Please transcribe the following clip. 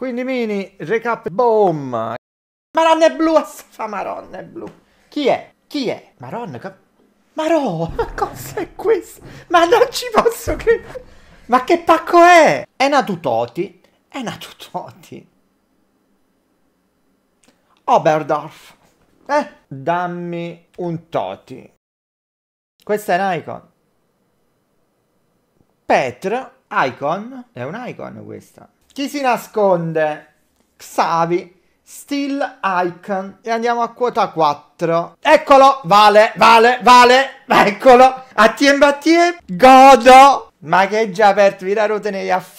Quindi mini, recap, boom! Maronna è blu, fa Maronna è blu. Chi è? Chi è? Maronna, Marò, ma cosa è questo? Ma non ci posso credere! Ma che pacco è? È Natutoti? È Natutoti. Oberdorf. Eh, dammi un Toti. Questa è un icon. Petra, icon. È un icon questa. Chi si nasconde? Xavi, Steel Icon e andiamo a quota 4. Eccolo, vale, vale, vale, eccolo, attien battien, godo. Ma che già per tirare negli affari.